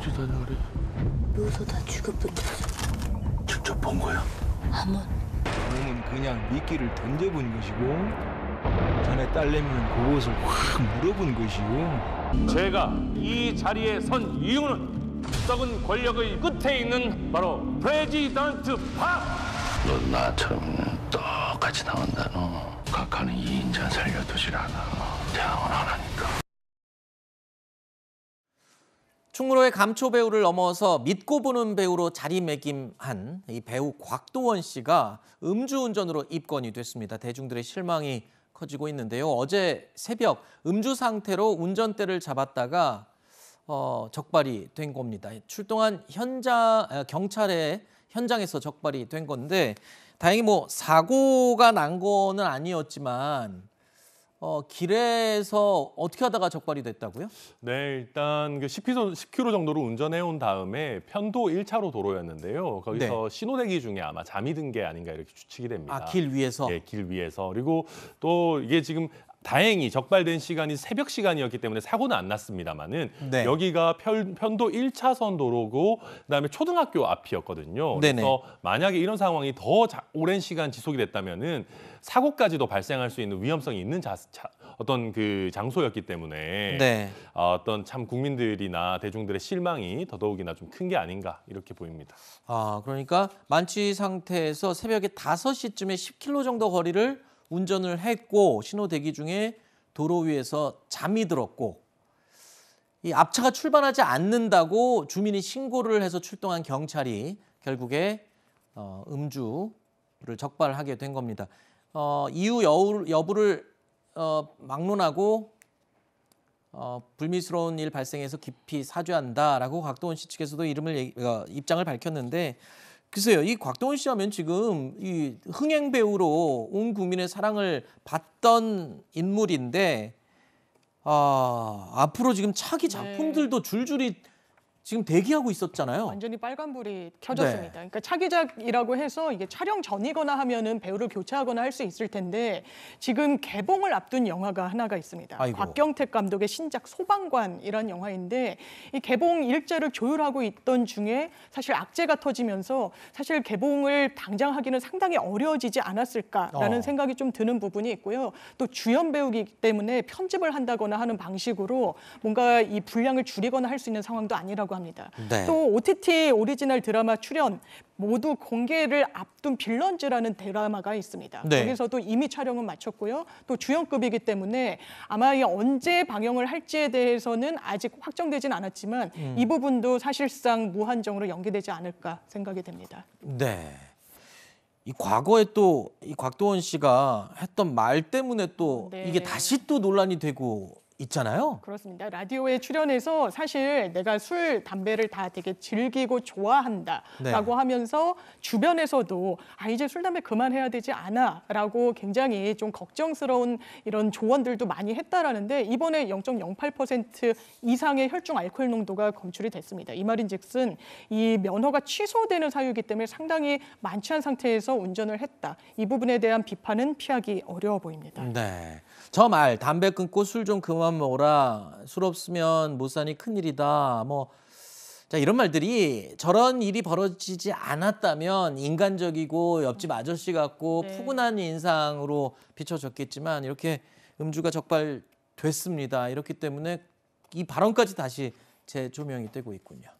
어디를 다녀그래? 여기다 죽여버렸어. 직접 본 거야? 아몬. 몸은 그냥 미끼를 던져본 것이고 전에 딸내미는 그곳을확 물어본 것이고 제가 이 자리에 선 이유는 썩은 권력의 끝에 있는 바로 프레지던트 팝! 너 나처럼 똑같이 나온다 너 각하는 이인자 살려두질 않아 대항을 하라니까 충무로의 감초 배우를 넘어서 믿고 보는 배우로 자리매김한 이 배우 곽도원 씨가 음주운전으로 입건이 됐습니다. 대중들의 실망이 커지고 있는데요. 어제 새벽 음주 상태로 운전대를 잡았다가 어, 적발이 된 겁니다. 출동한 현장 아, 경찰의 현장에서 적발이 된 건데 다행히 뭐 사고가 난 거는 아니었지만 어, 길에서 어떻게 하다가 적발이 됐다고요? 네, 일단 그 10km, 10km 정도로 운전해온 다음에 편도 1차로 도로였는데요. 거기서 네. 신호대기 중에 아마 잠이 든 게 아닌가 이렇게 추측이 됩니다. 아, 길 위에서? 네, 길 위에서. 그리고 또 이게 지금 다행히 적발된 시간이 새벽 시간이었기 때문에 사고는 안 났습니다만은 네. 여기가 편, 편도 1차선 도로고 그다음에 초등학교 앞이었거든요. 네네. 그래서 만약에 이런 상황이 더 자, 오랜 시간 지속이 됐다면은 사고까지도 발생할 수 있는 위험성이 있는 자, 자 어떤 그 장소였기 때문에 네. 어, 어떤 참 국민들이나 대중들의 실망이 더더욱이나 좀 큰 게 아닌가 이렇게 보입니다. 아 그러니까 만취 상태에서 새벽에 5시쯤에 10km 정도 거리를 운전을 했고 신호 대기 중에 도로 위에서 잠이 들었고 이 앞차가 출발하지 않는다고 주민이 신고를 해서 출동한 경찰이 결국에 어, 음주를 적발하게 된 겁니다. 어, 이후 여우, 여부를 어, 막론하고 어, 불미스러운 일 발생해서 깊이 사죄한다라고 곽도원 씨 측에서도 이름을 얘기, 어, 입장을 밝혔는데 글쎄요, 이 곽동원 씨 하면 지금 이 흥행 배우로 온 국민의 사랑을 받던 인물인데 아, 앞으로 지금 차기 네. 작품들도 줄줄이 지금 대기하고 있었잖아요. 완전히 빨간불이 켜졌습니다. 네. 그러니까 차기작이라고 해서 이게 촬영 전이거나 하면은 배우를 교체하거나 할 수 있을 텐데 지금 개봉을 앞둔 영화가 하나가 있습니다. 아이고. 곽경택 감독의 신작 소방관이란 영화인데 이 개봉 일자를 조율하고 있던 중에 사실 악재가 터지면서 사실 개봉을 당장 하기는 상당히 어려워지지 않았을까라는 어. 생각이 좀 드는 부분이 있고요. 또 주연 배우기 때문에 편집을 한다거나 하는 방식으로 뭔가 이 분량을 줄이거나 할 수 있는 상황도 아니라고 합니다. 나니다 네. 또 OTT 오리지널 드라마 출연 모두 공개를 앞둔 빌런즈라는 드라마가 있습니다. 네. 여기서도 이미 촬영은 마쳤고요. 또 주연급이기 때문에 아마 언제 방영을 할지에 대해서는 아직 확정되진 않았지만 음. 이 부분도 사실상 무한정으로 연기되지 않을까 생각이 됩니다. 네. 이 과거에 또 이 곽도원 씨가 했던 말 때문에 또 네. 이게 다시 또 논란이 되고 있잖아요. 그렇습니다. 라디오에 출연해서 사실 내가 술, 담배를 다 되게 즐기고 좋아한다라고 네. 하면서 주변에서도 아 이제 술, 담배 그만해야 되지 않아라고 굉장히 좀 걱정스러운 이런 조언들도 많이 했다라는데 이번에 0.08% 이상의 혈중 알코올 농도가 검출이 됐습니다. 이 말인즉슨 이 면허가 취소되는 사유이기 때문에 상당히 만취한 상태에서 운전을 했다. 이 부분에 대한 비판은 피하기 어려워 보입니다. 네. 저 말 담배 끊고 술 좀 그만 마만 먹어라. 술 없으면 못 사니 큰일이다. 뭐 자, 이런 말들이 저런 일이 벌어지지 않았다면 인간적이고 옆집 아저씨 같고 네. 푸근한 인상으로 비춰졌겠지만 이렇게 음주가 적발됐습니다. 이렇기 때문에 이 발언까지 다시 재조명이 되고 있군요.